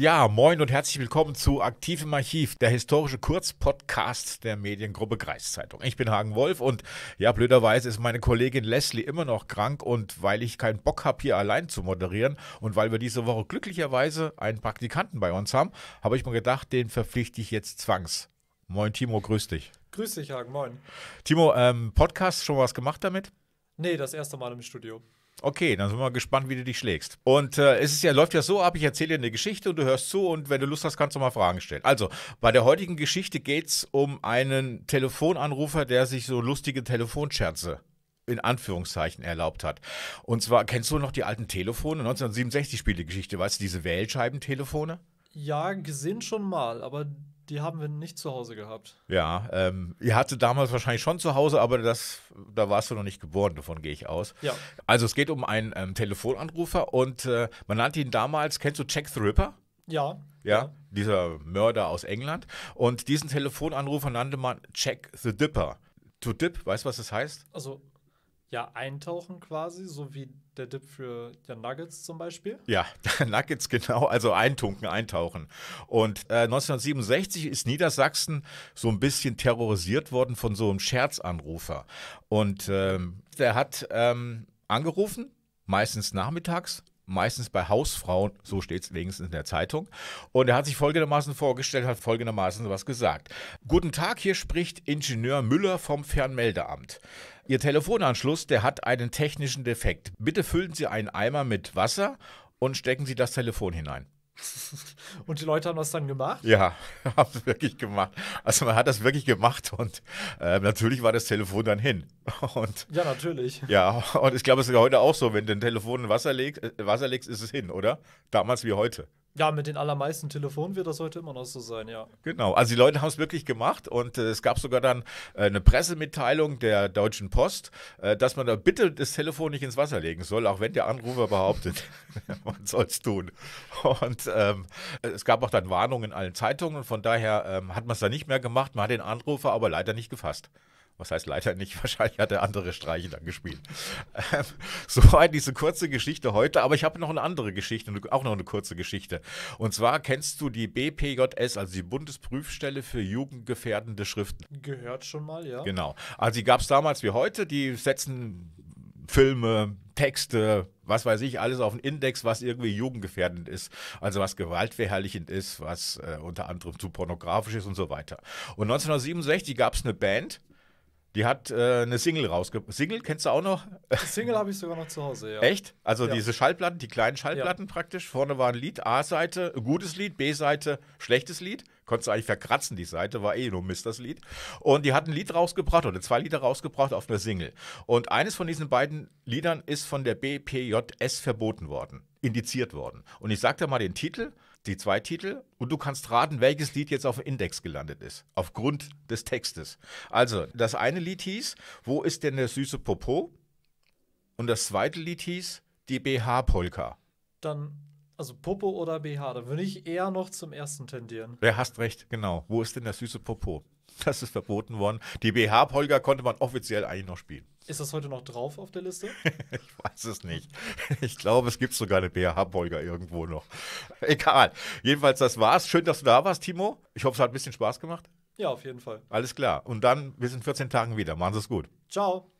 Ja, moin und herzlich willkommen zu Aktiv im Archiv, der historische Kurzpodcast der Mediengruppe Kreiszeitung. Ich bin Hagen Wolf und ja, blöderweise ist meine Kollegin Leslie immer noch krank und weil ich keinen Bock habe, hier allein zu moderieren und weil wir diese Woche glücklicherweise einen Praktikanten bei uns haben, habe ich mir gedacht, den verpflichte ich jetzt zwangs. Moin Timo, grüß dich. Grüß dich, Hagen, moin. Timo, ähm, Podcast, schon was gemacht damit? Nee, das erste Mal im Studio. Okay, dann sind wir gespannt, wie du dich schlägst. Und äh, es ist ja, läuft ja so ab, ich erzähle dir eine Geschichte und du hörst zu und wenn du Lust hast, kannst du mal Fragen stellen. Also, bei der heutigen Geschichte geht es um einen Telefonanrufer, der sich so lustige Telefonscherze in Anführungszeichen erlaubt hat. Und zwar, kennst du noch die alten Telefone? 1967 spielt die Geschichte, weißt du, diese Wählscheibentelefone? Ja, gesehen schon mal, aber die haben wir nicht zu Hause gehabt. Ja, ähm, ihr hattet damals wahrscheinlich schon zu Hause, aber das, da warst du noch nicht geboren, davon gehe ich aus. Ja. Also es geht um einen ähm, Telefonanrufer und äh, man nannte ihn damals, kennst du Jack the Ripper? Ja. Ja, ja. dieser Mörder aus England. Und diesen Telefonanrufer nannte man Jack the Dipper. To dip, weißt du, was das heißt? Also, ja, eintauchen quasi, so wie der Dip für ja, Nuggets zum Beispiel? Ja, Nuggets genau, also eintunken, eintauchen. Und äh, 1967 ist Niedersachsen so ein bisschen terrorisiert worden von so einem Scherzanrufer. Und ähm, der hat ähm, angerufen, meistens nachmittags, meistens bei Hausfrauen, so steht es wenigstens in der Zeitung. Und er hat sich folgendermaßen vorgestellt, hat folgendermaßen was gesagt. Guten Tag, hier spricht Ingenieur Müller vom Fernmeldeamt. Ihr Telefonanschluss, der hat einen technischen Defekt. Bitte füllen Sie einen Eimer mit Wasser und stecken Sie das Telefon hinein. Und die Leute haben das dann gemacht? Ja, haben es wirklich gemacht. Also man hat das wirklich gemacht und äh, natürlich war das Telefon dann hin. Und, ja, natürlich. Ja, und ich glaube, es ist heute auch so, wenn du ein Telefon in Wasser legst, äh, Wasser legst, ist es hin, oder? Damals wie heute. Ja, mit den allermeisten Telefonen wird das heute immer noch so sein, ja. Genau, also die Leute haben es wirklich gemacht und äh, es gab sogar dann äh, eine Pressemitteilung der Deutschen Post, äh, dass man da bitte das Telefon nicht ins Wasser legen soll, auch wenn der Anrufer behauptet, man soll es tun. Und ähm, es gab auch dann Warnungen in allen Zeitungen und von daher ähm, hat man es dann nicht mehr gemacht, man hat den Anrufer aber leider nicht gefasst. Was heißt leider nicht, wahrscheinlich hat er andere Streiche dann gespielt. Ähm, war diese kurze Geschichte heute, aber ich habe noch eine andere Geschichte, auch noch eine kurze Geschichte. Und zwar kennst du die BPJS, also die Bundesprüfstelle für jugendgefährdende Schriften. Gehört schon mal, ja. Genau. Also die gab es damals wie heute, die setzen Filme, Texte, was weiß ich, alles auf den Index, was irgendwie jugendgefährdend ist, also was gewaltverherrlichend ist, was äh, unter anderem zu pornografisch ist und so weiter. Und 1967 gab es eine Band, die hat äh, eine Single rausgebracht. Single kennst du auch noch? Single habe ich sogar noch zu Hause, ja. Echt? Also ja. diese Schallplatten, die kleinen Schallplatten ja. praktisch. Vorne war ein Lied, A-Seite, gutes Lied, B-Seite, schlechtes Lied. Konntest du eigentlich verkratzen, die Seite, war eh nur Mist, das Lied. Und die hat ein Lied rausgebracht oder zwei Lieder rausgebracht auf einer Single. Und eines von diesen beiden Liedern ist von der BPJS verboten worden, indiziert worden. Und ich sag dir mal den Titel die zwei Titel und du kannst raten, welches Lied jetzt auf dem Index gelandet ist, aufgrund des Textes. Also, das eine Lied hieß, wo ist denn der süße Popo? Und das zweite Lied hieß, die BH-Polka. Dann, also Popo oder BH, da würde ich eher noch zum ersten tendieren. Du hast recht, genau. Wo ist denn der süße Popo? Das ist verboten worden. Die BH-Polka konnte man offiziell eigentlich noch spielen. Ist das heute noch drauf auf der Liste? ich weiß es nicht. Ich glaube, es gibt sogar eine BH-Beuger irgendwo noch. Egal. Jedenfalls, das war's. Schön, dass du da warst, Timo. Ich hoffe, es hat ein bisschen Spaß gemacht. Ja, auf jeden Fall. Alles klar. Und dann wir sind 14 Tagen wieder. Machen Sie es gut. Ciao.